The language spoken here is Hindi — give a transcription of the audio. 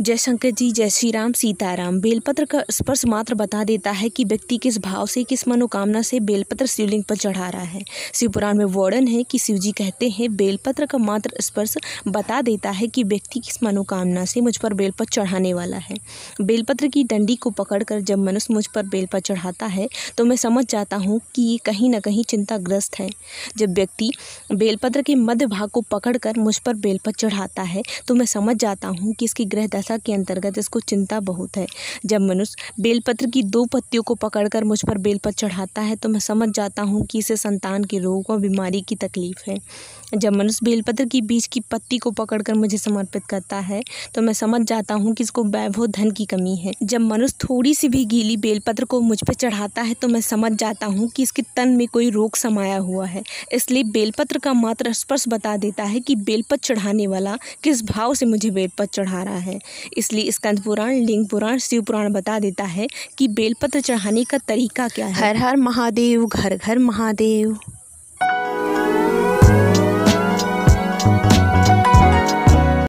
जयशंकर जी जय श्री राम सीताराम बेलपत्र का स्पर्श मात्र बता देता है कि व्यक्ति किस भाव से किस मनोकामना से बेलपत्र शिवलिंग पर चढ़ा रहा है शिवपुराण में वर्णन है कि शिवजी कहते हैं बेलपत्र का मात्र स्पर्श बता देता है कि व्यक्ति किस मनोकामना से मुझ पर बेलपत्र चढ़ाने वाला है बेलपत्र की डंडी को पकड़कर जब मनुष्य मुझ पर बेलपत्र चढ़ाता है तो मैं समझ जाता हूँ कि ये कहीं ना कहीं चिंताग्रस्त है जब व्यक्ति बेलपत्र के मध्य भाग को पकड़ मुझ पर बेलपत्र चढ़ाता है तो मैं समझ जाता हूँ कि इसकी ग्रह परिभाषा के अंतर्गत इसको चिंता बहुत है जब मनुष्य बेलपत्र की दो पत्तियों को पकड़कर मुझ पर बेलपत्र चढ़ाता है तो मैं समझ जाता हूँ कि इसे संतान के रोग और बीमारी की तकलीफ़ है जब मनुष्य बेलपत्र की बीज की पत्ती को पकड़कर मुझे समर्पित करता है तो मैं समझ जाता हूँ कि इसको वैभव धन की कमी है जब मनुष्य थोड़ी सी भी गीली बेलपत्र को मुझ पर चढ़ाता है तो मैं समझ जाता हूँ कि इसके तन में कोई रोग समाया हुआ है इसलिए बेलपत्र का मात्र स्पर्श बता देता है कि बेलपत्र चढ़ाने वाला किस भाव से मुझे बेलपत्र चढ़ा रहा है इसलिए स्कंद पुराण लिंग पुराण शिव पुराण बता देता है कि बेलपत्र चढ़ाने का तरीका क्या है हर हर महादेव घर घर महादेव